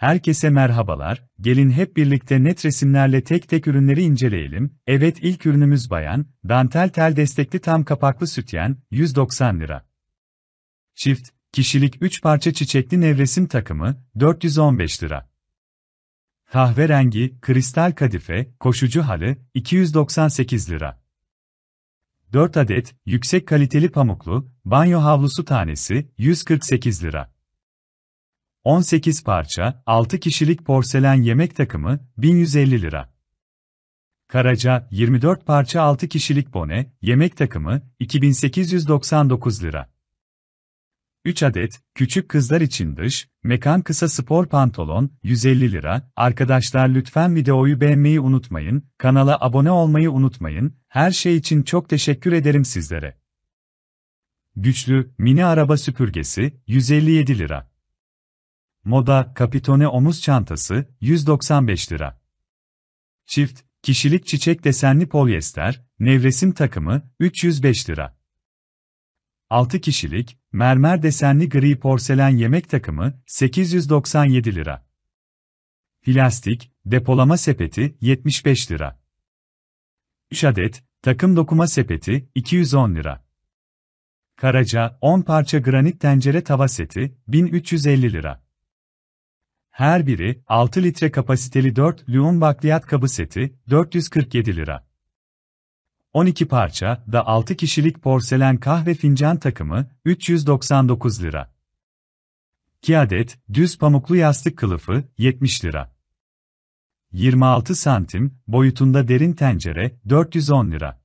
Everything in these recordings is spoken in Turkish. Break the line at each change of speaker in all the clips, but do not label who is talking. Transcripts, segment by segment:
Herkese merhabalar, gelin hep birlikte net resimlerle tek tek ürünleri inceleyelim. Evet ilk ürünümüz bayan, dantel tel destekli tam kapaklı sütyen, 190 lira. Çift, kişilik 3 parça çiçekli nevresim takımı, 415 lira. Kahverengi, kristal kadife, koşucu halı, 298 lira. 4 adet, yüksek kaliteli pamuklu, banyo havlusu tanesi, 148 lira. 18 parça, 6 kişilik porselen yemek takımı, 1150 lira. Karaca, 24 parça 6 kişilik bone, yemek takımı, 2899 lira. 3 adet, küçük kızlar için dış, mekan kısa spor pantolon, 150 lira. Arkadaşlar lütfen videoyu beğenmeyi unutmayın, kanala abone olmayı unutmayın, her şey için çok teşekkür ederim sizlere. Güçlü, mini araba süpürgesi, 157 lira. Moda, Capitone omuz çantası, 195 lira. Çift, kişilik çiçek desenli polyester, nevresim takımı, 305 lira. 6 kişilik, mermer desenli gri porselen yemek takımı, 897 lira. Plastik, depolama sepeti, 75 lira. 3 adet, takım dokuma sepeti, 210 lira. Karaca, 10 parça granit tencere tava seti, 1350 lira her biri 6 litre kapasiteli 4 lüon bakliyat kabı seti 447 lira. 12 parça da 6 kişilik porselen kahve fincan takımı 399 lira. 2 adet düz pamuklu yastık kılıfı 70 lira. 26 santim boyutunda derin tencere 410 lira.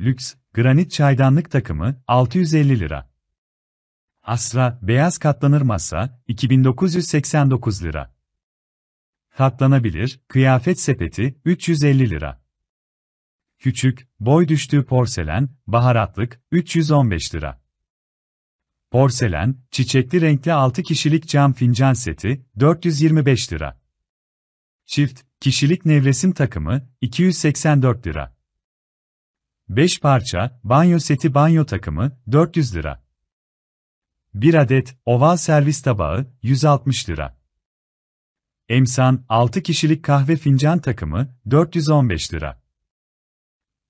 Lüks granit çaydanlık takımı 650 lira. Asra, beyaz katlanır masa, 2989 lira. Katlanabilir, kıyafet sepeti, 350 lira. Küçük, boy düştüğü porselen, baharatlık, 315 lira. Porselen, çiçekli renkli 6 kişilik cam fincan seti, 425 lira. Çift, kişilik nevresim takımı, 284 lira. 5 parça, banyo seti banyo takımı, 400 lira. 1 adet oval servis tabağı 160 lira. Emsan 6 kişilik kahve fincan takımı 415 lira.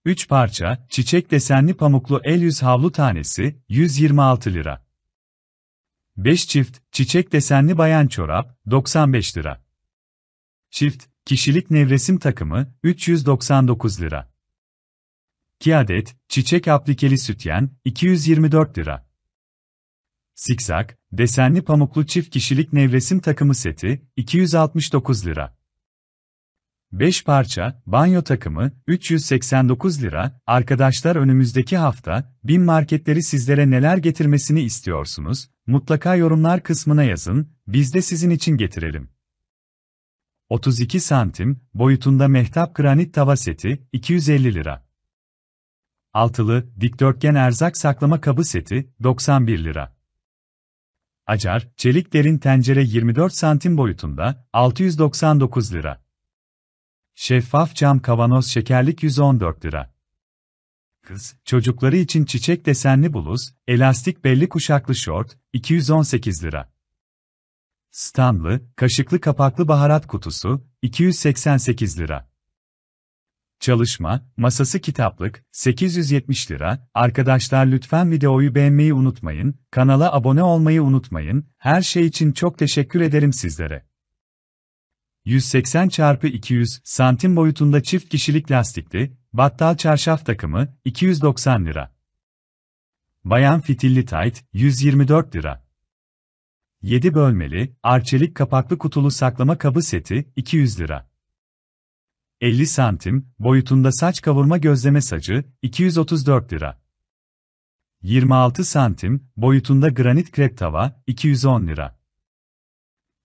3 parça çiçek desenli pamuklu el yüz havlu tanesi 126 lira. 5 çift çiçek desenli bayan çorap 95 lira. Çift kişilik nevresim takımı 399 lira. 2 adet çiçek aplikeli sütyen 224 lira. Siksak, desenli pamuklu çift kişilik nevresim takımı seti, 269 lira. 5 parça, banyo takımı, 389 lira. Arkadaşlar önümüzdeki hafta, bin marketleri sizlere neler getirmesini istiyorsunuz? Mutlaka yorumlar kısmına yazın, biz de sizin için getirelim. 32 santim, boyutunda mehtap granit tava seti, 250 lira. Altılı, dikdörtgen erzak saklama kabı seti, 91 lira. Acar, çelik derin tencere 24 santim boyutunda, 699 lira. Şeffaf cam kavanoz şekerlik 114 lira. Kız, çocukları için çiçek desenli bluz, elastik belli kuşaklı şort, 218 lira. Stanlı, kaşıklı kapaklı baharat kutusu, 288 lira. Çalışma, masası kitaplık, 870 lira. Arkadaşlar lütfen videoyu beğenmeyi unutmayın, kanala abone olmayı unutmayın. Her şey için çok teşekkür ederim sizlere. 180 çarpı 200 santim boyutunda çift kişilik lastikli, battal çarşaf takımı, 290 lira. Bayan fitilli tight 124 lira. 7 bölmeli, arçelik kapaklı kutulu saklama kabı seti, 200 lira. 50 santim boyutunda saç kavurma gözleme sacı 234 lira. 26 santim boyutunda granit krep tava 210 lira.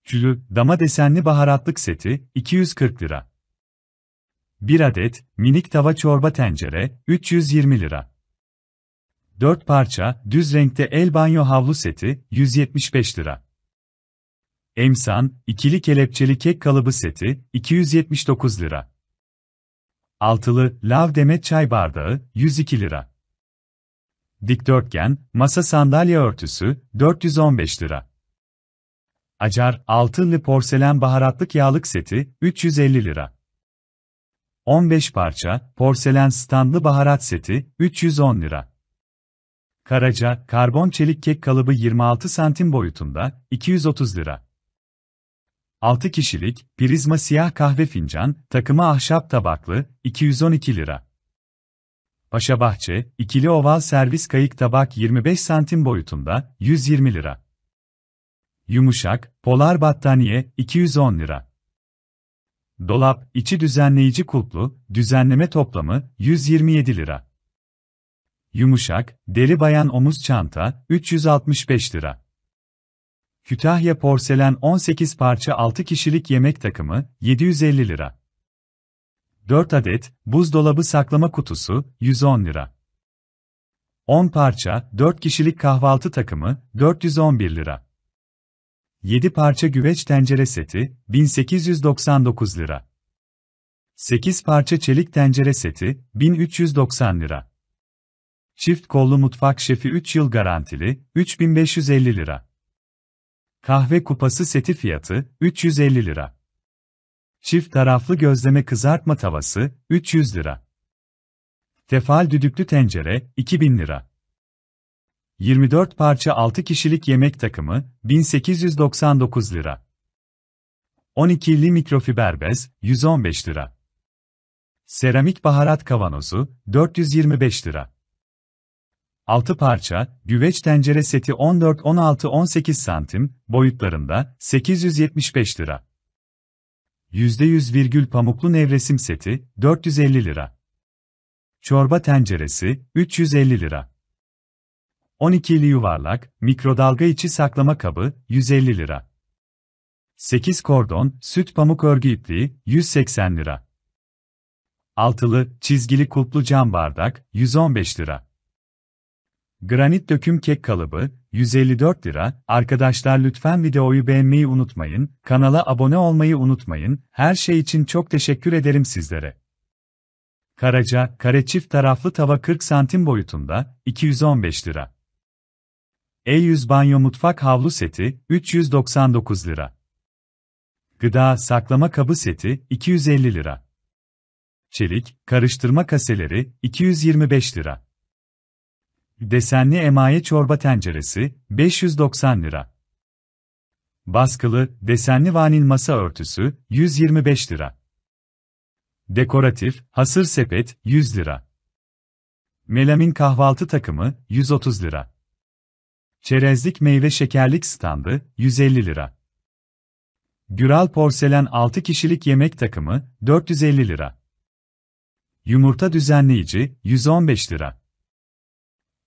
Külü dama desenli baharatlık seti 240 lira. 1 adet minik tava çorba tencere 320 lira. 4 parça düz renkte el banyo havlu seti 175 lira. Emsan ikili kelepçeli kek kalıbı seti 279 lira. Altılı, lav demet çay bardağı, 102 lira. Dikdörtgen, masa sandalye örtüsü, 415 lira. Acar, altınlı porselen baharatlık yağlık seti, 350 lira. 15 parça, porselen standlı baharat seti, 310 lira. Karaca, karbon çelik kek kalıbı 26 santim boyutunda, 230 lira. 6 kişilik, prizma siyah kahve fincan, takımı ahşap tabaklı, 212 lira. Paşa bahçe ikili oval servis kayık tabak 25 santim boyutunda, 120 lira. Yumuşak, polar battaniye, 210 lira. Dolap, içi düzenleyici kulplu, düzenleme toplamı, 127 lira. Yumuşak, deri bayan omuz çanta, 365 lira. Kütahya porselen 18 parça 6 kişilik yemek takımı 750 lira. 4 adet buzdolabı saklama kutusu 110 lira. 10 parça 4 kişilik kahvaltı takımı 411 lira. 7 parça güveç tencere seti 1899 lira. 8 parça çelik tencere seti 1390 lira. Çift kollu mutfak şefi 3 yıl garantili 3550 lira. Kahve kupası seti fiyatı 350 lira. Çift taraflı gözleme kızartma tavası 300 lira. Tefal düdüklü tencere 2000 lira. 24 parça 6 kişilik yemek takımı 1899 lira. 12'li mikrofiber bez 115 lira. Seramik baharat kavanozu 425 lira. 6 parça, güveç tencere seti 14-16-18 santim, boyutlarında, 875 lira. %100 virgül pamuklu nevresim seti, 450 lira. Çorba tenceresi, 350 lira. 12'li yuvarlak, mikrodalga içi saklama kabı, 150 lira. 8 kordon, süt pamuk örgü ipliği, 180 lira. Altılı, çizgili kulplu cam bardak, 115 lira. Granit döküm kek kalıbı, 154 lira. Arkadaşlar lütfen videoyu beğenmeyi unutmayın, kanala abone olmayı unutmayın. Her şey için çok teşekkür ederim sizlere. Karaca, kare çift taraflı tava 40 santim boyutunda, 215 lira. E100 banyo mutfak havlu seti, 399 lira. Gıda saklama kabı seti, 250 lira. Çelik, karıştırma kaseleri, 225 lira. Desenli emaye çorba tenceresi 590 lira. Baskılı, desenli vanil masa örtüsü 125 lira. Dekoratif, hasır sepet 100 lira. Melamin kahvaltı takımı 130 lira. Çerezlik meyve şekerlik standı 150 lira. Güral porselen 6 kişilik yemek takımı 450 lira. Yumurta düzenleyici 115 lira.